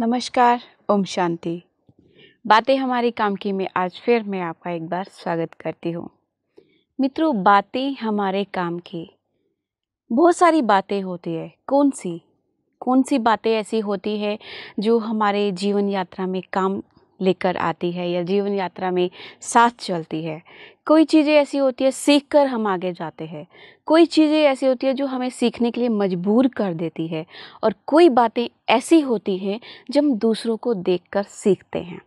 नमस्कार ओम शांति बातें हमारी काम की में आज फिर मैं आपका एक बार स्वागत करती हूँ मित्रों बातें हमारे काम की बहुत सारी बातें होती है कौन सी कौन सी बातें ऐसी होती है जो हमारे जीवन यात्रा में काम लेकर आती है या जीवन यात्रा में साथ चलती है कोई चीज़ें ऐसी होती है सीख कर हम आगे जाते हैं कोई चीज़ें ऐसी होती है जो हमें सीखने के लिए मजबूर कर देती है और कोई बातें ऐसी होती हैं जो हम दूसरों को देखकर सीखते हैं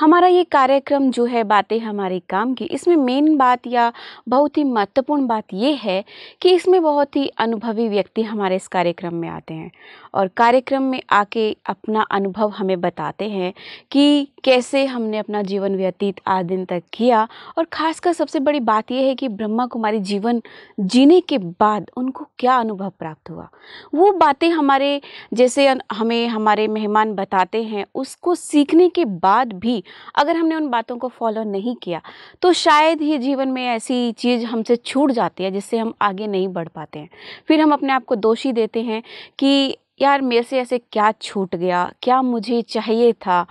हमारा ये कार्यक्रम जो है बातें हमारे काम की इसमें मेन बात या बहुत ही महत्वपूर्ण बात ये है कि इसमें बहुत ही अनुभवी व्यक्ति हमारे इस कार्यक्रम में आते हैं और कार्यक्रम में आके अपना अनुभव हमें बताते हैं कि कैसे हमने अपना जीवन व्यतीत आज दिन तक किया और ख़ासकर सबसे बड़ी बात यह है कि ब्रह्मा कुमारी जीवन जीने के बाद उनको क्या अनुभव प्राप्त हुआ वो बातें हमारे जैसे हमें हमारे मेहमान बताते हैं उसको सीखने के बाद भी अगर हमने उन बातों को फॉलो नहीं किया तो शायद ही जीवन में ऐसी चीज़ हमसे छूट जाती है जिससे हम आगे नहीं बढ़ पाते हैं फिर हम अपने आप को दोषी देते हैं कि यार मेरे से ऐसे क्या छूट गया क्या मुझे चाहिए था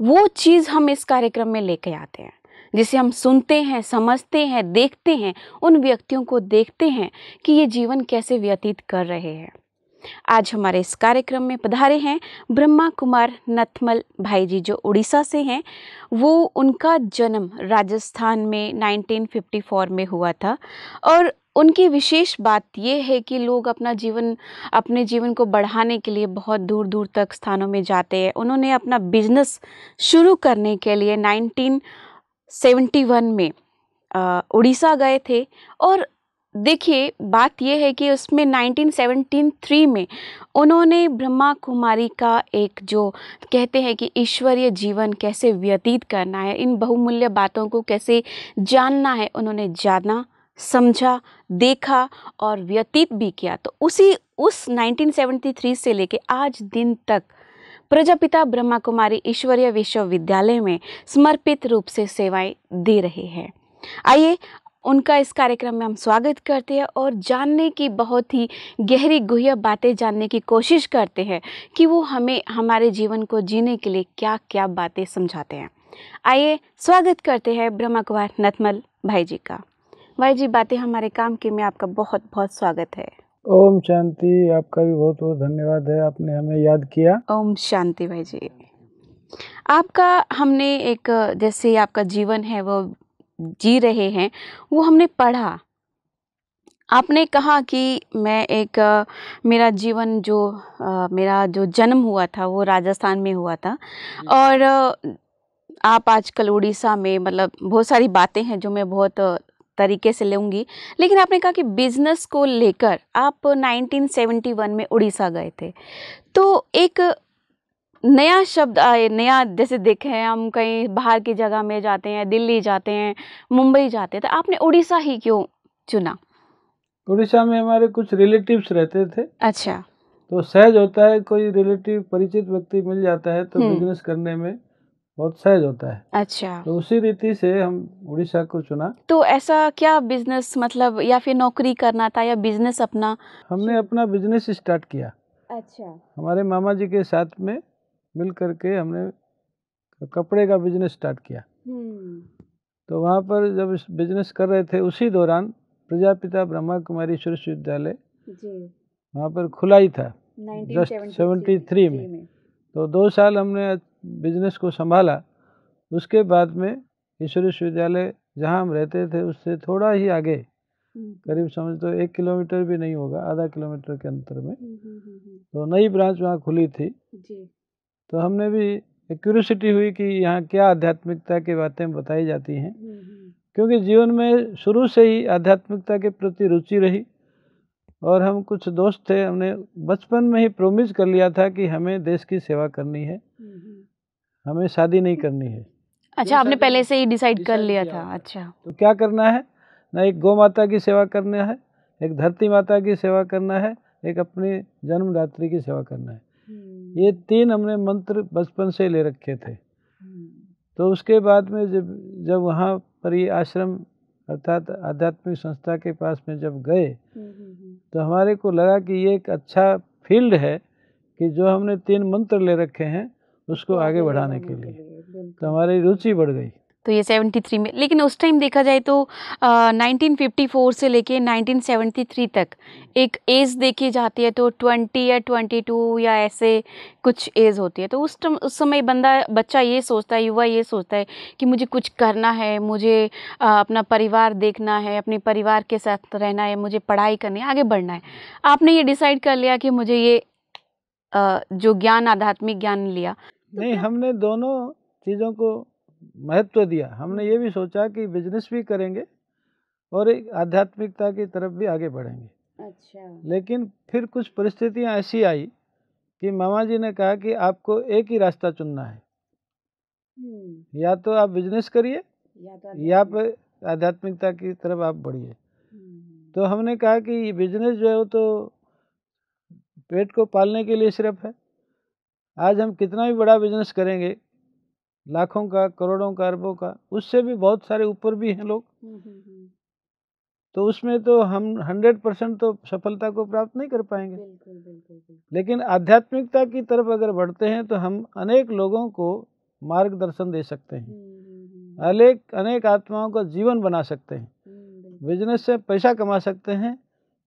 वो चीज़ हम इस कार्यक्रम में लेके आते हैं जिसे हम सुनते हैं समझते हैं देखते हैं उन व्यक्तियों को देखते हैं कि ये जीवन कैसे व्यतीत कर रहे हैं आज हमारे इस कार्यक्रम में पधारे हैं ब्रह्मा कुमार नथमल भाई जी जो उड़ीसा से हैं वो उनका जन्म राजस्थान में 1954 में हुआ था और उनकी विशेष बात यह है कि लोग अपना जीवन अपने जीवन को बढ़ाने के लिए बहुत दूर दूर तक स्थानों में जाते हैं उन्होंने अपना बिजनेस शुरू करने के लिए 1971 में उड़ीसा गए थे और देखिए बात यह है कि उसमें 1973 में उन्होंने ब्रह्मा कुमारी का एक जो कहते हैं कि ईश्वरीय जीवन कैसे व्यतीत करना है इन बहुमूल्य बातों को कैसे जानना है उन्होंने जाना समझा देखा और व्यतीत भी किया तो उसी उस 1973 से लेके आज दिन तक प्रजापिता ब्रह्मा कुमारी ईश्वरीय विश्वविद्यालय में समर्पित रूप से सेवाएं दे रहे हैं आइए उनका इस कार्यक्रम में हम स्वागत करते हैं और जानने की बहुत ही गहरी गुहिया बातें जानने की कोशिश करते हैं कि वो हमें हमारे जीवन को जीने के लिए क्या क्या बातें समझाते हैं आइए स्वागत करते हैं ब्रह्मा कुमार नथमल भाई जी का भाई जी बातें हमारे काम के में आपका बहुत बहुत स्वागत है ओम शांति आपका भी बहुत बहुत धन्यवाद है आपने हमें याद किया ओम शांति भाई जी आपका हमने एक जैसे आपका जीवन है वो जी रहे हैं वो हमने पढ़ा आपने कहा कि मैं एक मेरा जीवन जो मेरा जो जन्म हुआ था वो राजस्थान में हुआ था और आप आजकल उड़ीसा में मतलब बहुत सारी बातें हैं जो मैं बहुत तरीके से लूँगी लेकिन आपने कहा कि बिजनेस को लेकर आप 1971 में उड़ीसा गए थे तो एक नया शब्द आए नया जैसे देखे हैं हम कहीं बाहर की जगह में जाते हैं दिल्ली जाते हैं मुंबई जाते हैं तो आपने उड़ीसा ही क्यों चुना उड़ीसा में हमारे कुछ रिलेटिव्स रहते थे अच्छा तो सहज होता है कोई रिलेटिव परिचित व्यक्ति मिल जाता है तो बिजनेस हम्म। करने में बहुत सहज होता है अच्छा तो उसी रीति से हम उड़ीसा को चुना तो ऐसा क्या बिजनेस मतलब या फिर नौकरी करना था या बिजनेस अपना हमने अपना बिजनेस स्टार्ट किया अच्छा हमारे मामा जी के साथ में मिल करके हमने कपड़े का बिजनेस स्टार्ट किया हम्म। तो वहाँ पर जब बिजनेस कर रहे थे उसी दौरान प्रजापिता ब्रह्मा कुमारी विश्वविद्यालय वहाँ पर खुला ही था जस्ट सेवेंटी थ्री में।, में तो दो साल हमने बिजनेस को संभाला उसके बाद में ईश्वर विश्वविद्यालय जहाँ हम रहते थे उससे थोड़ा ही आगे हम्म। करीब समझ तो एक किलोमीटर भी नहीं होगा आधा किलोमीटर के अंतर में हम्म, तो नई ब्रांच वहाँ खुली थी तो हमने भी एक क्यूरसिटी हुई कि यहाँ क्या आध्यात्मिकता की बातें बताई जाती हैं हम्म, हम्म। क्योंकि जीवन में शुरू से ही आध्यात्मिकता के प्रति रुचि रही और हम कुछ दोस्त थे हमने बचपन में ही प्रोमिस कर लिया था कि हमें देश की सेवा करनी है हम्म, हमें शादी नहीं करनी है अच्छा, अच्छा आपने पहले से ही डिसाइड कर लिया था अच्छा तो क्या करना है ना एक गौ माता की सेवा करना है एक धरती माता की सेवा करना है एक अपनी जन्मदात्री की सेवा करना है ये तीन हमने मंत्र बचपन से ले रखे थे तो उसके बाद में जब जब वहाँ पर ये आश्रम अर्थात आध्यात्मिक संस्था के पास में जब गए तो हमारे को लगा कि ये एक अच्छा फील्ड है कि जो हमने तीन मंत्र ले रखे हैं उसको आगे बढ़ाने के लिए तो हमारी रुचि बढ़ गई तो ये 73 में लेकिन उस टाइम देखा जाए तो आ, 1954 से लेके 1973 तक एक एज देखी जाती है तो 20 या 22 या ऐसे कुछ एज होती है तो उस टाइम उस समय बंदा बच्चा ये सोचता है युवा ये सोचता है कि मुझे कुछ करना है मुझे आ, अपना परिवार देखना है अपने परिवार के साथ रहना है मुझे पढ़ाई करनी है आगे बढ़ना है आपने ये डिसाइड कर लिया कि मुझे ये आ, जो ज्ञान आध्यात्मिक ज्ञान लिया तो नहीं हमने दोनों चीज़ों को महत्व दिया हमने ये भी सोचा कि बिजनेस भी करेंगे और एक आध्यात्मिकता की तरफ भी आगे बढ़ेंगे अच्छा लेकिन फिर कुछ परिस्थितियाँ ऐसी आई कि मामा जी ने कहा कि आपको एक ही रास्ता चुनना है हम्म। या तो आप बिजनेस करिए या तो आध्यात्मिकता की तरफ आप बढ़िए हम्म। तो हमने कहा कि बिजनेस जो है वो तो पेट को पालने के लिए सिर्फ है आज हम कितना भी बड़ा बिजनेस करेंगे लाखों का करोड़ों का अरबों का उससे भी बहुत सारे ऊपर भी हैं लोग हम्म, हम्म, हम्म। तो उसमें तो हम हंड्रेड परसेंट तो सफलता को प्राप्त नहीं कर पाएंगे बिल्कुल, बिल्कुल, बिल्कुल। लेकिन आध्यात्मिकता की तरफ अगर बढ़ते हैं तो हम अनेक लोगों को मार्गदर्शन दे सकते हैं अनेक अनेक आत्माओं का जीवन बना सकते हैं बिजनेस से पैसा कमा सकते हैं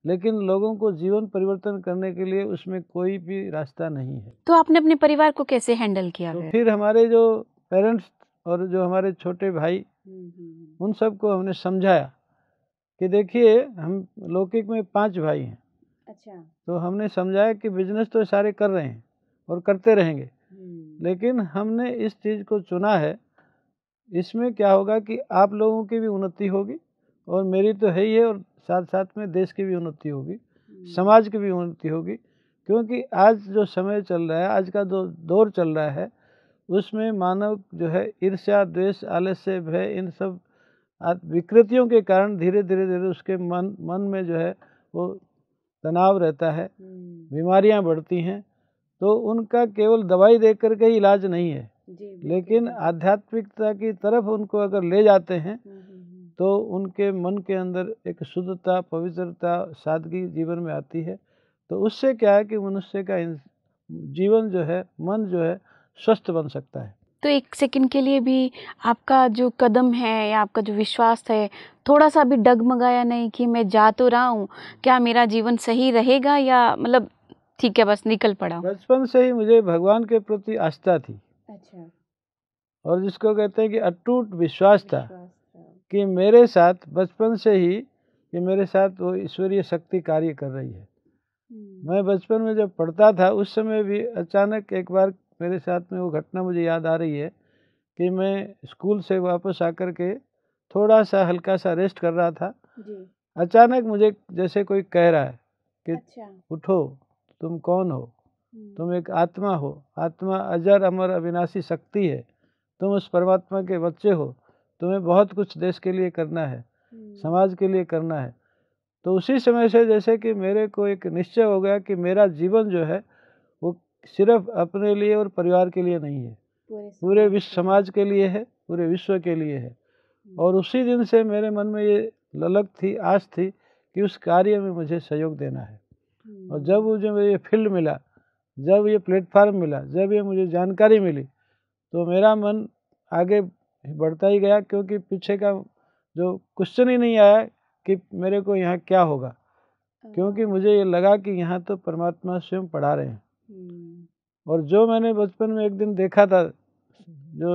लेकिन लोगों को जीवन परिवर्तन करने के लिए उसमें कोई भी रास्ता नहीं है तो आपने अपने परिवार को कैसे हैंडल किया तो फिर हमारे जो पेरेंट्स और जो हमारे छोटे भाई हम्म, हम्म, हम्म। उन सबको हमने समझाया कि देखिए हम लौकिक में पांच भाई हैं अच्छा तो हमने समझाया कि बिजनेस तो सारे कर रहे हैं और करते रहेंगे लेकिन हमने इस चीज़ को चुना है इसमें क्या होगा कि आप लोगों की भी उन्नति होगी और मेरी तो है ही है और साथ साथ में देश की भी उन्नति होगी समाज की भी उन्नति होगी क्योंकि आज जो समय चल रहा है आज का जो दौर चल रहा है उसमें मानव जो है ईर्ष्या द्वेष आलस्य भय इन सब विकृतियों के कारण धीरे धीरे धीरे उसके मन मन में जो है वो तनाव रहता है हम्म। बीमारियां बढ़ती हैं तो उनका केवल दवाई देकर कर के इलाज नहीं है लेकिन आध्यात्मिकता की तरफ उनको अगर ले जाते हैं हम्म, हम्म, तो उनके मन के अंदर एक शुद्धता पवित्रता सादगी जीवन में आती है तो उससे क्या है कि मनुष्य का जीवन जो है मन जो है स्वस्थ बन सकता है तो एक सेकंड के लिए भी आपका जो कदम है या आपका जो विश्वास है थोड़ा सा भी डगमगाया नहीं कि मैं जा तो रहा हूँ क्या मेरा जीवन सही रहेगा या मतलब ठीक है बस निकल पड़ा बचपन से ही मुझे भगवान के प्रति आस्था थी अच्छा और जिसको कहते हैं कि अटूट विश्वास था कि मेरे साथ बचपन से ही कि मेरे साथ वो ईश्वरीय शक्ति कार्य कर रही है हम्म। मैं बचपन में जब पढ़ता था उस समय भी अचानक एक बार मेरे साथ में वो घटना मुझे याद आ रही है कि मैं स्कूल से वापस आकर के थोड़ा सा हल्का सा रेस्ट कर रहा था जी। अचानक मुझे जैसे कोई कह रहा है कि अच्छा। उठो तुम कौन हो हम्म। तुम एक आत्मा हो आत्मा अजर अमर अविनाशी शक्ति है तुम उस परमात्मा के बच्चे हो तुम्हें बहुत कुछ देश के लिए करना है हम्म। समाज के लिए करना है तो उसी समय से जैसे कि मेरे को एक निश्चय हो गया कि मेरा जीवन जो है सिर्फ अपने लिए और परिवार के लिए नहीं है पूरे विश्व समाज के लिए है पूरे विश्व के लिए है हम्म। और उसी दिन से मेरे मन में ये ललक थी आज थी कि उस कार्य में मुझे सहयोग देना है और हम्म। जब मुझे ये फील्ड मिला जब ये प्लेटफार्म मिला जब ये मुझे जानकारी मिली तो मेरा मन आगे बढ़ता ही गया क्योंकि पीछे का जो क्वेश्चन ही नहीं आया कि मेरे को यहाँ क्या होगा क्योंकि मुझे ये लगा कि यहाँ तो परमात्मा स्वयं पढ़ा रहे हैं हम्म। और जो मैंने बचपन में एक दिन देखा था जो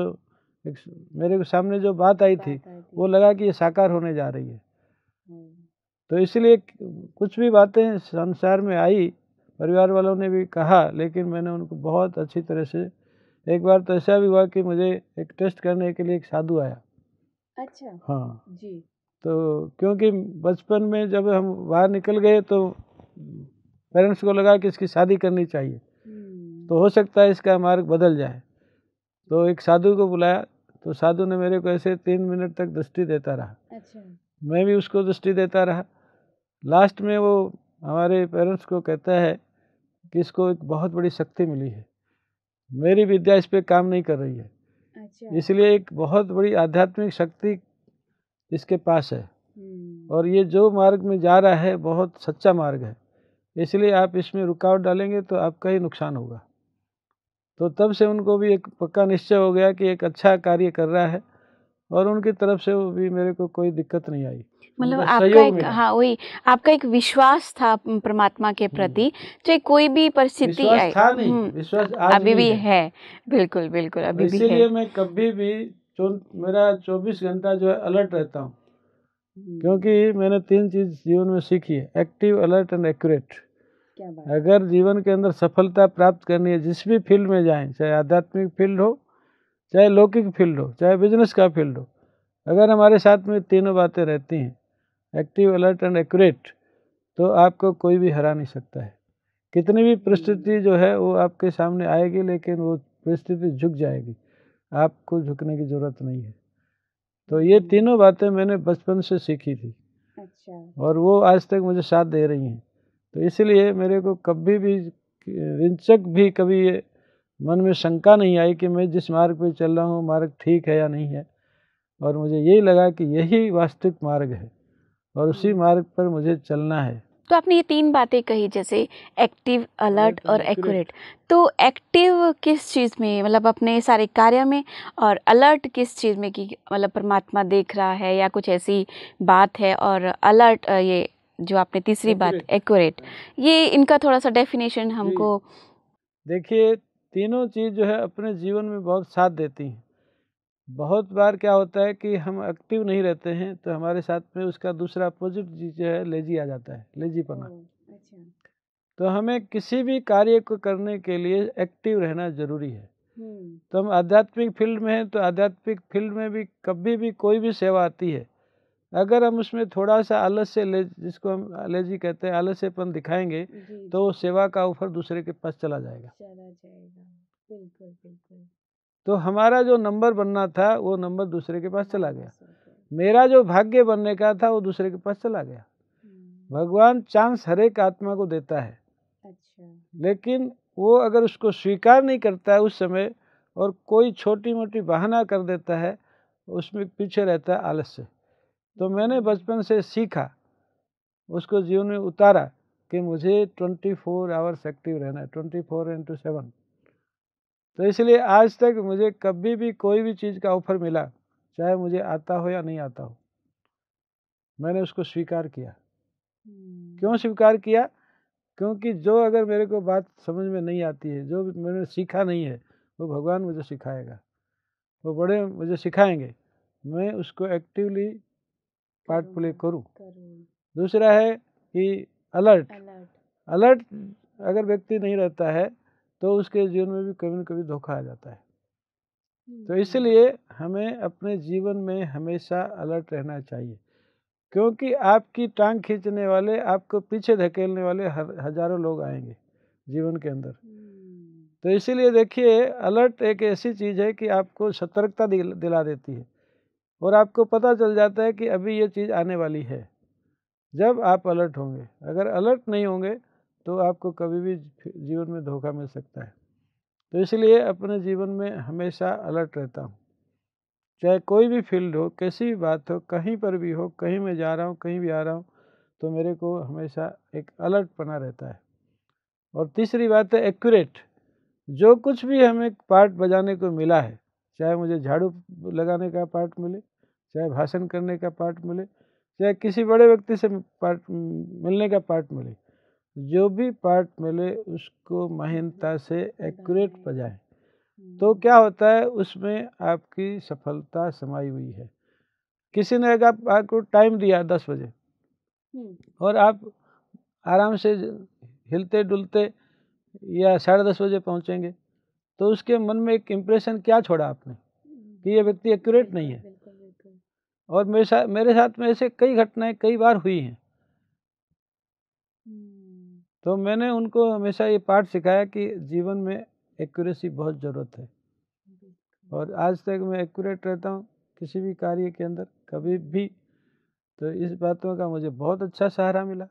एक मेरे सामने जो बात आई थी, बात आई थी। वो लगा कि ये साकार होने जा रही है हम्म। तो इसलिए कुछ भी बातें संसार में आई परिवार वालों ने भी कहा लेकिन मैंने उनको बहुत अच्छी तरह से एक बार तो ऐसा भी हुआ कि मुझे एक टेस्ट करने के लिए एक साधु आया अच्छा हाँ जी तो क्योंकि बचपन में जब हम बाहर निकल गए तो पेरेंट्स को लगा कि इसकी शादी करनी चाहिए तो हो सकता है इसका मार्ग बदल जाए तो एक साधु को बुलाया तो साधु ने मेरे को ऐसे तीन मिनट तक दृष्टि देता रहा अच्छा। मैं भी उसको दृष्टि देता रहा लास्ट में वो हमारे पेरेंट्स को कहता है कि इसको एक बहुत बड़ी शक्ति मिली है मेरी विद्या इस पर काम नहीं कर रही है अच्छा। इसलिए एक बहुत बड़ी आध्यात्मिक शक्ति इसके पास है हम्म। और ये जो मार्ग में जा रहा है बहुत सच्चा मार्ग है इसलिए आप इसमें रुकावट डालेंगे तो आपका ही नुकसान होगा तो तब से उनको भी एक पक्का निश्चय हो गया कि एक अच्छा कार्य कर रहा है और उनकी तरफ से भी मेरे को कोई दिक्कत नहीं आई मतलब आपका एक हाँ वही आपका एक विश्वास था परमात्मा के हम्म। प्रति चाहे कोई भी परिस्थिति आए था नहीं हम्म, विश्वास आज अभी भी है।, है बिल्कुल बिल्कुल अभी भी इसीलिए मैं कभी भी जो मेरा 24 घंटा जो है अलर्ट रहता हूँ हम्म। क्योंकि मैंने तीन चीज़ जीवन में सीखी है एक्टिव अलर्ट एंड एक्यूरेट अगर जीवन के अंदर सफलता प्राप्त करनी है जिस भी फील्ड में जाएं चाहे आध्यात्मिक फील्ड हो चाहे लौकिक फील्ड हो चाहे बिजनेस का फील्ड हो अगर हमारे साथ में तीनों बातें रहती हैं एक्टिव अलर्ट एंड एक्यूरेट तो आपको कोई भी हरा नहीं सकता है कितनी भी परिस्थिति हम्म। जो है वो आपके सामने आएगी लेकिन वो परिस्थिति झुक जाएगी आपको झुकने की ज़रूरत नहीं है तो ये हम्म। तीनों बातें मैंने बचपन से सीखी थी अच्छा। और वो आज तक मुझे साथ दे रही हैं तो इसलिए मेरे को कभी भी रिंचक भी कभी मन में शंका नहीं आई कि मैं जिस मार्ग पर चल रहा हूँ मार्ग ठीक है या नहीं है और मुझे यही लगा कि यही वास्तविक मार्ग है और उसी हम्म। मार्ग पर मुझे चलना है तो आपने ये तीन बातें कही जैसे एक्टिव अलर्ट और एक्यूरेट तो एक्टिव किस चीज़ में मतलब अपने सारे कार्य में और अलर्ट किस चीज़ में कि मतलब परमात्मा देख रहा है या कुछ ऐसी बात है और अलर्ट ये जो आपने तीसरी बात एक्यूरेट हाँ। ये इनका थोड़ा सा डेफिनेशन हमको देखिए तीनों चीज़ जो है अपने जीवन में बहुत साथ देती हैं बहुत बार क्या होता है कि हम एक्टिव नहीं रहते हैं तो हमारे साथ में उसका दूसरा अपोजिट चीज जो है लेजी आ जाता है लेजी पना अच्छा। तो हमें किसी भी कार्य को करने के लिए एक्टिव रहना जरूरी है तो हम आध्यात्मिक फील्ड में हैं तो आध्यात्मिक फील्ड में भी कभी भी कोई भी सेवा आती है अगर हम उसमें थोड़ा सा आलस्य ले जिसको हम एलर्जी कहते हैं आलस्यपन दिखाएंगे तो सेवा का ऑफर दूसरे के पास चला जाएगा चला जाएगा बिल्कुल बिल्कुल तो हमारा जो नंबर बनना था वो नंबर दूसरे के पास चला गया मेरा जो भाग्य बनने का था वो दूसरे के पास चला गया हम्म। भगवान चांस हर एक आत्मा को देता है अच्छा लेकिन वो अगर उसको स्वीकार नहीं करता है उस समय और कोई छोटी मोटी बहाना कर देता है उसमें पीछे रहता है आलस्य तो मैंने बचपन से सीखा उसको जीवन में उतारा कि मुझे ट्वेंटी फोर आवर्स एक्टिव रहना है ट्वेंटी फोर इंटू सेवन तो इसलिए आज तक मुझे कभी भी कोई भी चीज़ का ऑफर मिला चाहे मुझे आता हो या नहीं आता हो मैंने उसको स्वीकार किया hmm. क्यों स्वीकार किया क्योंकि जो अगर मेरे को बात समझ में नहीं आती है जो मैंने सीखा नहीं है वो भगवान मुझे सिखाएगा वो बड़े मुझे सिखाएंगे मैं उसको एक्टिवली पार्ट प्ले करूँ दूसरा है कि अलर्ट अलर्ट अगर व्यक्ति नहीं रहता है तो उसके जीवन में भी कभी न कभी धोखा आ जाता है तो हम्म। इसलिए हमें अपने जीवन में हमेशा अलर्ट रहना चाहिए क्योंकि आपकी टांग खींचने वाले आपको पीछे धकेलने वाले हजारों लोग आएंगे जीवन के अंदर हम्म। तो इसीलिए देखिए अलर्ट एक ऐसी चीज़ है कि आपको सतर्कता दिला देती है और आपको पता चल जाता है कि अभी ये चीज़ आने वाली है जब आप अलर्ट होंगे अगर अलर्ट नहीं होंगे तो आपको कभी भी जीवन में धोखा मिल सकता है तो इसलिए अपने जीवन में हमेशा अलर्ट रहता हूँ चाहे कोई भी फील्ड हो कैसी भी बात हो कहीं पर भी हो कहीं मैं जा रहा हूँ कहीं भी आ रहा हूँ तो मेरे को हमेशा एक अलर्ट बना रहता है और तीसरी बात है एक्यूरेट जो कुछ भी हमें पार्ट बजाने को मिला है चाहे मुझे झाड़ू लगाने का पार्ट मिले चाहे भाषण करने का पार्ट मिले चाहे किसी बड़े व्यक्ति से पार्ट मिलने का पार्ट मिले जो भी पार्ट मिले उसको महीनता से एक्यूरेट बजाएं तो क्या हम्म। होता है उसमें आपकी सफलता समाई हुई है किसी ने अगर आपको टाइम दिया दस बजे हम्म। और आप आराम से हिलते डुलते या साढ़े दस बजे पहुंचेंगे तो उसके मन में एक इम्प्रेशन क्या छोड़ा आपने कि ये व्यक्ति एक्यूरेट नहीं है और मेरे साथ मेरे साथ में ऐसे कई घटनाएं कई बार हुई हैं हम्म। तो मैंने उनको हमेशा ये पाठ सिखाया कि जीवन में एक्यूरेसी बहुत ज़रूरत है और आज तक मैं एक्यूरेट रहता हूँ किसी भी कार्य के अंदर कभी भी तो इस बातों का मुझे बहुत अच्छा सहारा मिला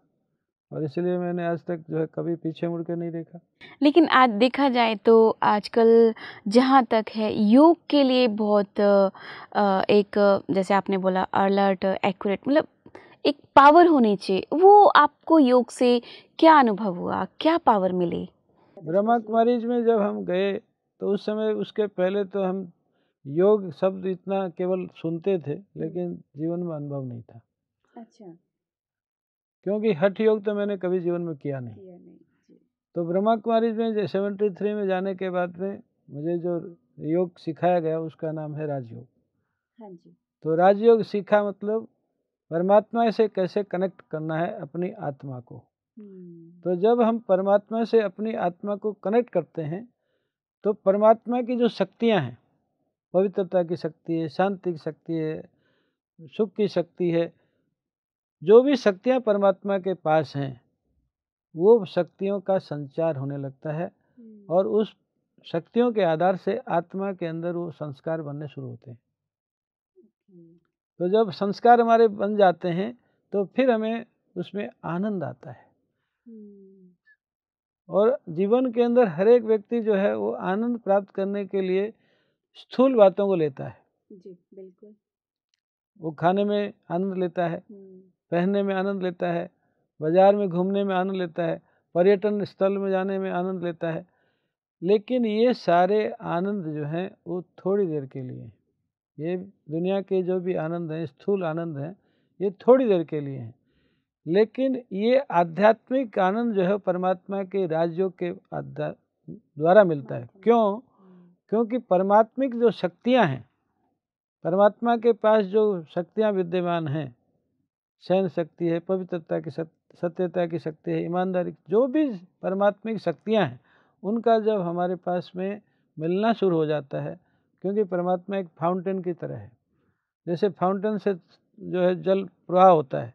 और इसलिए मैंने आज तक जो है कभी पीछे मुड़ के नहीं देखा लेकिन आज देखा जाए तो आजकल जहाँ तक है योग के लिए बहुत एक जैसे आपने बोला अलर्ट एक्यूरेट मतलब एक पावर होनी चाहिए वो आपको योग से क्या अनुभव हुआ क्या पावर मिली ब्रह्मा कुमारी में जब हम गए तो उस समय उसके पहले तो हम योग शब्द इतना केवल सुनते थे लेकिन जीवन में अनुभव नहीं था अच्छा क्योंकि हठ योग तो मैंने कभी जीवन में किया नहीं, तो ब्रह्मा कुमारी में सेवेंटी थ्री में जाने के बाद में मुझे जो योग सिखाया गया उसका नाम है राजयोग हाँ तो राजयोग सीखा मतलब परमात्मा से कैसे कनेक्ट करना है अपनी आत्मा को तो हम्म। जब हम परमात्मा से अपनी आत्मा को कनेक्ट करते हैं तो परमात्मा की जो शक्तियाँ हैं पवित्रता की शक्ति है शांति की शक्ति है सुख की शक्ति है जो भी शक्तियाँ परमात्मा के पास हैं वो शक्तियों का संचार होने लगता है और उस शक्तियों के आधार से आत्मा के अंदर वो संस्कार बनने शुरू होते हैं तो जब संस्कार हमारे बन जाते हैं तो फिर हमें उसमें आनंद आता है और जीवन के अंदर हर एक व्यक्ति जो है वो आनंद प्राप्त करने के लिए स्थूल बातों को लेता है जी बिल्कुल वो खाने में आनंद लेता है रहने में आनंद लेता है बाज़ार में घूमने में आनंद लेता है पर्यटन स्थल में जाने में आनंद लेता है लेकिन ये सारे आनंद जो हैं वो थोड़ी देर के लिए हैं ये दुनिया के जो भी आनंद हैं स्थूल आनंद हैं ये थोड़ी देर के लिए हैं लेकिन ये आध्यात्मिक आनंद जो है परमात्मा के राज्यों के द्वारा मिलता है क्यों क्योंकि परमात्मिक जो शक्तियाँ हैं परमात्मा के पास जो शक्तियाँ विद्यमान हैं सहन शक्ति है पवित्रता की सत्यता की शक्ति है ईमानदारी जो भी परमात्मिक शक्तियाँ हैं उनका जब हमारे पास में मिलना शुरू हो जाता है क्योंकि परमात्मा एक फाउंटेन की तरह है जैसे फाउंटेन से जो है जल प्रवाह होता है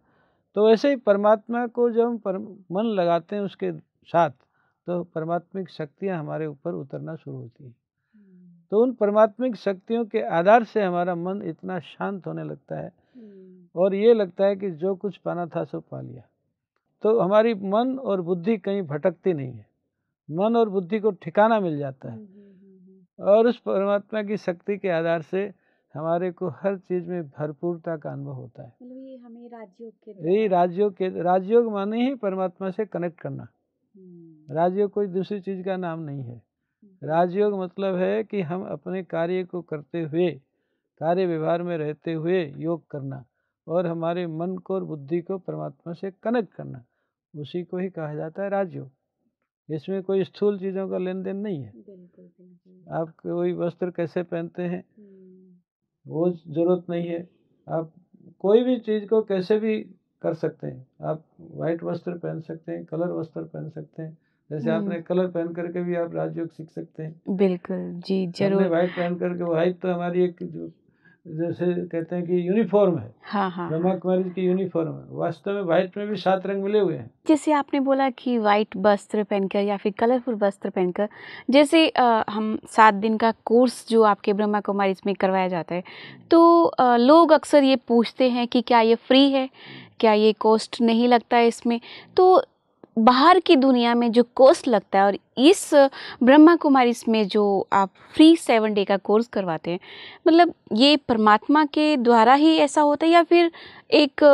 तो वैसे ही परमात्मा को जब पर मन लगाते हैं उसके साथ तो परमात्मिक शक्तियाँ हमारे ऊपर उतरना शुरू होती हैं हम्म। तो उन परमात्मिक शक्तियों के आधार से हमारा मन इतना शांत होने लगता है हम्म। और ये लगता है कि जो कुछ पाना था सो पा लिया तो हमारी मन और बुद्धि कहीं भटकती नहीं है मन और बुद्धि को ठिकाना मिल जाता है हाँ हाँ हाँ और उस परमात्मा की शक्ति के आधार से हमारे को हर चीज में भरपूरता का अनुभव होता है मतलब ये हमें राज्यों के यही राज्यों के राजयोग माने ही परमात्मा से कनेक्ट करना हम्म। राजयोग कोई दूसरी चीज का नाम नहीं है हम्म। राजयोग मतलब है कि हम अपने कार्य को करते हुए कार्य व्यवहार में रहते हुए योग करना और हमारे मन को और बुद्धि को परमात्मा से कनेक्ट करना उसी को ही कहा जाता है राजयोग इसमें कोई स्थूल चीज़ों का लेन देन नहीं है आप कोई वस्त्र कैसे पहनते हैं हम्म। वो जरूरत नहीं है आप कोई भी चीज़ को कैसे भी कर सकते हैं आप वाइट वस्त्र पहन सकते हैं कलर वस्त्र पहन सकते हैं जैसे आपने कलर हम्म। पहन करके भी आप राजयोग सीख सकते हैं बिल्कुल जी जरूर व्हाइट पहन करके व्हाइट तो हमारी एक जैसे कहते हैं कि यूनिफॉर्म है हाँ हाँ ब्रह्मा हाँ। कुमारी की यूनिफॉर्म है वास्तव में व्हाइट में भी सात रंग मिले हुए हैं जैसे आपने बोला कि व्हाइट वस्त्र पहनकर या फिर कलरफुल वस्त्र पहनकर जैसे आ, हम सात दिन का कोर्स जो आपके ब्रह्मा कुमारी इसमें करवाया जाता है तो आ, लोग अक्सर ये पूछते हैं कि क्या ये फ्री है क्या ये कॉस्ट नहीं लगता है इसमें तो बाहर की दुनिया में जो कोर्स लगता है और इस ब्रह्मा कुमारी में जो आप फ्री सेवन डे का कोर्स करवाते हैं मतलब ये परमात्मा के द्वारा ही ऐसा होता है या फिर एक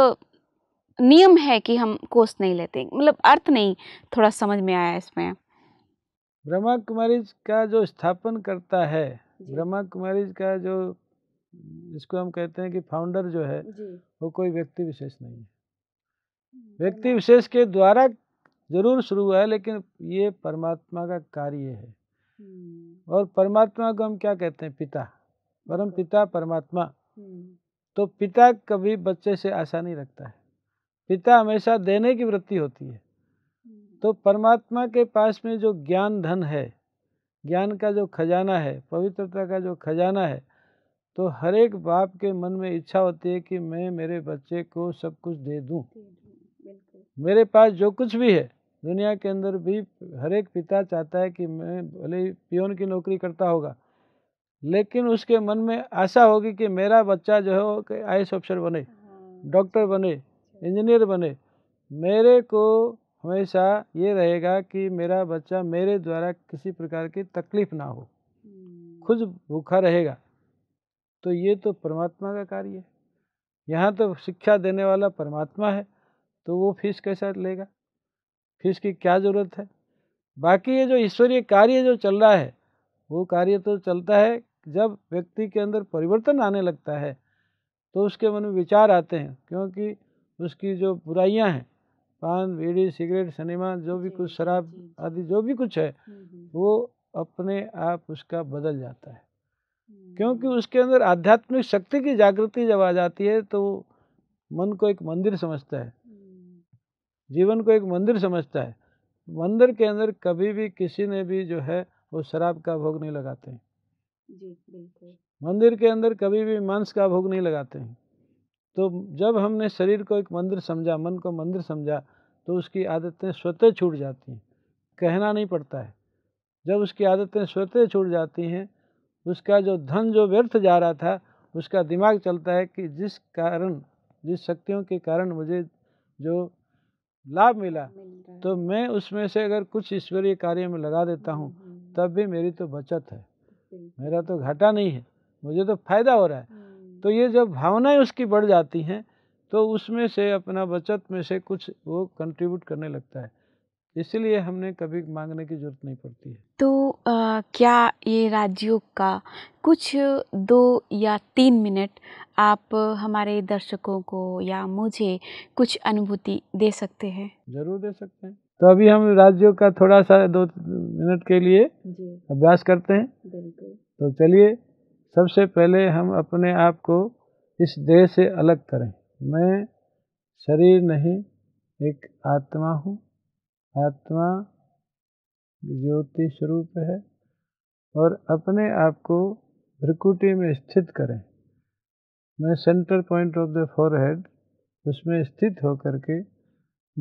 नियम है कि हम कोर्स नहीं लेते मतलब अर्थ नहीं थोड़ा समझ में आया इसमें ब्रह्मा कुमारी का जो स्थापन करता है ब्रह्मा कुमारी का जो जिसको हम कहते हैं कि फाउंडर जो है वो कोई व्यक्ति विशेष नहीं है हम्म, व्यक्ति विशेष के द्वारा जरूर शुरू हुआ है लेकिन ये परमात्मा का कार्य है हम्म। और परमात्मा को हम क्या कहते हैं पिता परम पिता परमात्मा हम्म। तो पिता कभी बच्चे से आशा नहीं रखता है पिता हमेशा देने की वृत्ति होती है हम्म। तो परमात्मा के पास में जो ज्ञान धन है ज्ञान का जो खजाना है पवित्रता का जो खजाना है तो हर एक बाप के मन में इच्छा होती है कि मैं मेरे बच्चे को सब कुछ दे दूं मेरे पास जो कुछ भी है दुनिया के अंदर भी हर एक पिता चाहता है कि मैं भले ही पियोन की नौकरी करता होगा लेकिन उसके मन में आशा होगी कि मेरा बच्चा जो है वो आई ऑफिसर बने हाँ। डॉक्टर बने इंजीनियर बने मेरे को हमेशा ये रहेगा कि मेरा बच्चा मेरे द्वारा किसी प्रकार की तकलीफ ना हो हम्म। खुद भूखा रहेगा तो ये तो परमात्मा का कार्य है यहाँ तो शिक्षा देने वाला परमात्मा है तो वो फीस कैसा लेगा फिर इसकी क्या ज़रूरत है बाकी ये जो ईश्वरीय कार्य जो चल रहा है वो कार्य तो चलता है जब व्यक्ति के अंदर परिवर्तन आने लगता है तो उसके मन में विचार आते हैं क्योंकि उसकी जो बुराइयाँ हैं पान बीड़ी सिगरेट सिनेमा जो भी कुछ शराब आदि जो भी कुछ है वो अपने आप उसका बदल जाता है क्योंकि उसके अंदर आध्यात्मिक शक्ति की जागृति जब आ जाती है तो मन को एक मंदिर समझता है जीवन को एक मंदिर समझता है मंदिर के अंदर कभी भी किसी ने भी जो है वो शराब का भोग नहीं लगाते हैं मंदिर के अंदर कभी भी मांस का भोग नहीं लगाते हैं तो जब हमने शरीर को एक मंदिर समझा मन को मंदिर समझा तो उसकी आदतें स्वतः छूट जाती हैं कहना नहीं पड़ता है जब उसकी आदतें स्वतः छूट जाती हैं उसका जो धन जो व्यर्थ जा रहा था उसका दिमाग चलता है कि जिस कारण जिस शक्तियों के कारण मुझे जो लाभ मिला तो मैं उसमें से अगर कुछ ईश्वरीय कार्य में लगा देता हूँ हम्म। तब भी मेरी तो बचत है मेरा तो घाटा नहीं है मुझे तो फायदा हो रहा है हम्म। तो ये जब भावनाएं उसकी बढ़ जाती हैं तो उसमें से अपना बचत में से कुछ वो कंट्रीब्यूट करने लगता है इसलिए हमने कभी मांगने की जरूरत नहीं पड़ती है तो आ, क्या ये राज्यों का कुछ दो या तीन मिनट आप हमारे दर्शकों को या मुझे कुछ अनुभूति दे सकते हैं जरूर दे सकते हैं तो अभी हम राज्यों का थोड़ा सा दो मिनट के लिए अभ्यास करते हैं तो चलिए सबसे पहले हम अपने आप को इस देह से अलग करें मैं शरीर नहीं एक आत्मा हूँ आत्मा ज्योति स्वरूप है और अपने आप को भ्रिकुटी में स्थित करें मैं centre point of the forehead उसमें स्थित होकर के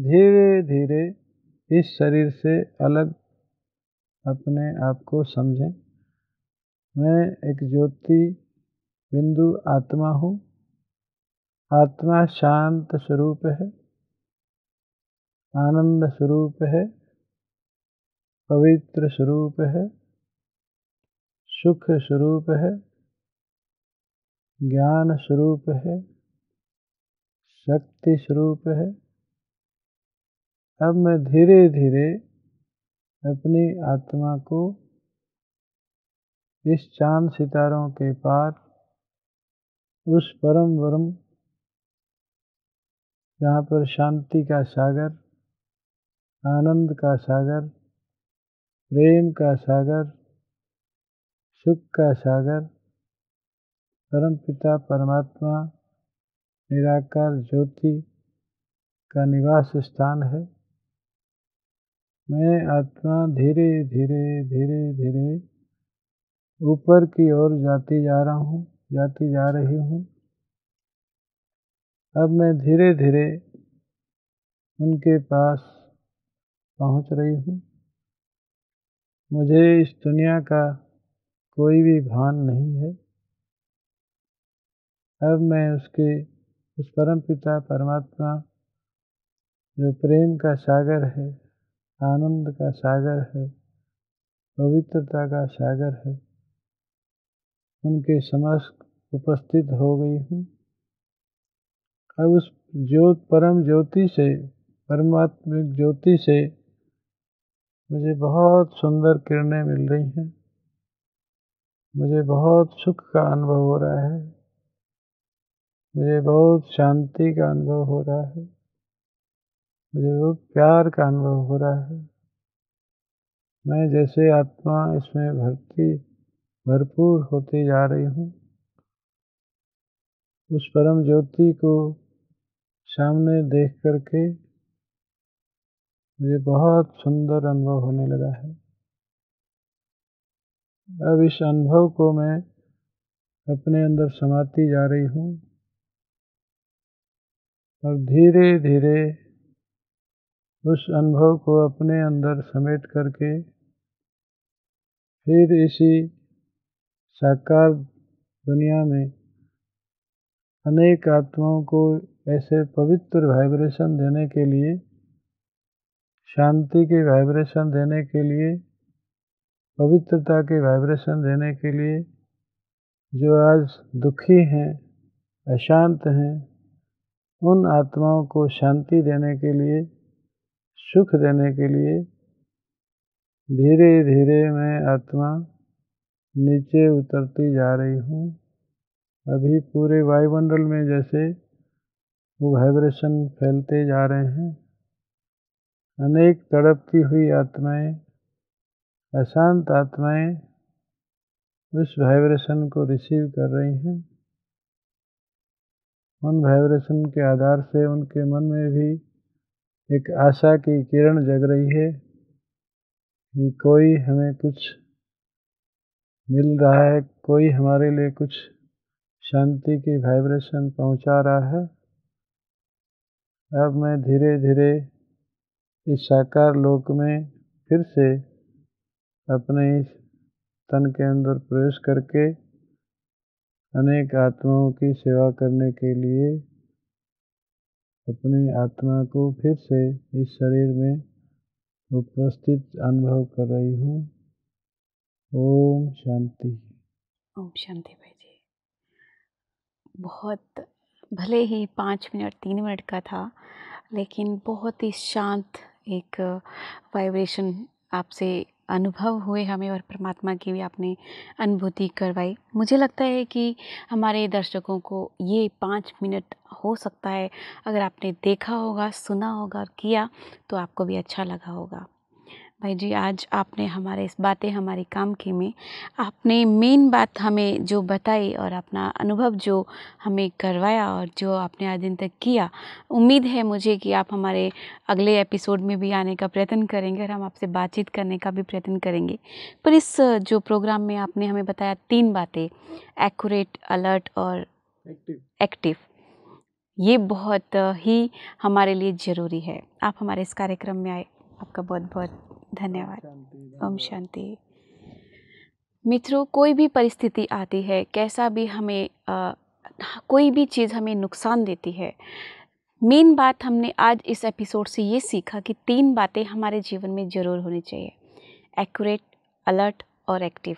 धीरे धीरे इस शरीर से अलग अपने आप को समझें मैं एक ज्योति बिंदु आत्मा हूँ आत्मा शांत स्वरूप है आनंद स्वरूप है पवित्र स्वरूप है सुख स्वरूप है ज्ञान स्वरूप है शक्ति स्वरूप है अब मैं धीरे धीरे अपनी आत्मा को इस चांद सितारों के पार उस परम वरम जहाँ पर शांति का सागर आनंद का सागर प्रेम का सागर सुख का सागर परम पिता परमात्मा निराकार ज्योति का निवास स्थान है मैं आत्मा धीरे धीरे धीरे धीरे ऊपर की ओर जाती जा रहा हूँ जाती जा रही हूँ अब मैं धीरे धीरे उनके पास पहुँच रही हूँ मुझे इस दुनिया का कोई भी भान नहीं है अब मैं उसके उस परम पिता परमात्मा जो प्रेम का सागर है आनंद का सागर है पवित्रता का सागर है उनके समक्ष उपस्थित हो गई हूँ अब उस ज्योत परम ज्योति से परमात्मिक ज्योति से मुझे बहुत सुंदर किरणें मिल रही हैं मुझे बहुत सुख का अनुभव हो रहा है मुझे बहुत शांति का अनुभव हो रहा है मुझे बहुत प्यार का अनुभव हो रहा है मैं जैसे आत्मा इसमें भरती भरपूर होती जा रही हूँ उस परम ज्योति को सामने देख करके मुझे बहुत सुंदर अनुभव होने लगा है अब इस अनुभव को मैं अपने अंदर समाती जा रही हूँ और धीरे धीरे उस अनुभव को अपने अंदर समेट करके फिर इसी साकार दुनिया में अनेक आत्माओं को ऐसे पवित्र वाइब्रेशन देने के लिए शांति के वाइब्रेशन देने के लिए पवित्रता के वाइब्रेशन देने के लिए जो आज दुखी हैं अशांत हैं उन आत्माओं को शांति देने के लिए सुख देने के लिए धीरे धीरे मैं आत्मा नीचे उतरती जा रही हूँ अभी पूरे वायुमंडल में जैसे वो वाइब्रेशन फैलते जा रहे हैं अनेक तड़पती हुई आत्माएं अशांत आत्माएं उस वाइब्रेशन को रिसीव कर रही हैं उन वाइब्रेशन के आधार से उनके मन में भी एक आशा की किरण जग रही है कि कोई हमें कुछ मिल रहा है कोई हमारे लिए कुछ शांति की वाइब्रेशन पहुंचा रहा है अब मैं धीरे धीरे इस साकार लोक में फिर से अपने इस तन के अंदर प्रवेश करके अनेक आत्माओं की सेवा करने के लिए अपनी आत्मा को फिर से इस शरीर में उपस्थित अनुभव कर रही हूँ ओम शांति ओम शांति भाई जी बहुत भले ही पाँच मिनट तीन मिनट का था लेकिन बहुत ही शांत एक वाइब्रेशन आपसे अनुभव हुए हमें और परमात्मा की भी आपने अनुभूति करवाई मुझे लगता है कि हमारे दर्शकों को ये पाँच मिनट हो सकता है अगर आपने देखा होगा सुना होगा और किया तो आपको भी अच्छा लगा होगा भाई जी आज आपने हमारे इस बातें हमारे काम की में आपने मेन बात हमें जो बताई और अपना अनुभव जो हमें करवाया और जो आपने आज दिन तक किया उम्मीद है मुझे कि आप हमारे अगले एपिसोड में भी आने का प्रयत्न करेंगे और हम आपसे बातचीत करने का भी प्रयत्न करेंगे पर इस जो प्रोग्राम में आपने हमें बताया तीन बातें एक्यूरेट अलर्ट और एक्टिव ये बहुत ही हमारे लिए ज़रूरी है आप हमारे इस कार्यक्रम में आए आपका बहुत बहुत धन्यवाद ओम शांति मित्रों कोई भी परिस्थिति आती है कैसा भी हमें आ, कोई भी चीज़ हमें नुकसान देती है मेन बात हमने आज इस एपिसोड से ये सीखा कि तीन बातें हमारे जीवन में ज़रूर होनी चाहिए एक्यूरेट अलर्ट और एक्टिव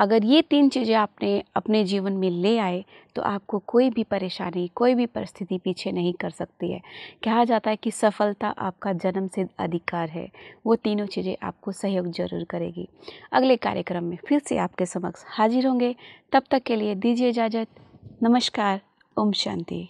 अगर ये तीन चीज़ें आपने अपने जीवन में ले आए तो आपको कोई भी परेशानी कोई भी परिस्थिति पीछे नहीं कर सकती है कहा जाता है कि सफलता आपका जन्म सिद्ध अधिकार है वो तीनों चीज़ें आपको सहयोग जरूर करेगी अगले कार्यक्रम में फिर से आपके समक्ष हाजिर होंगे तब तक के लिए दीजिए इजाज़त नमस्कार ओम शांति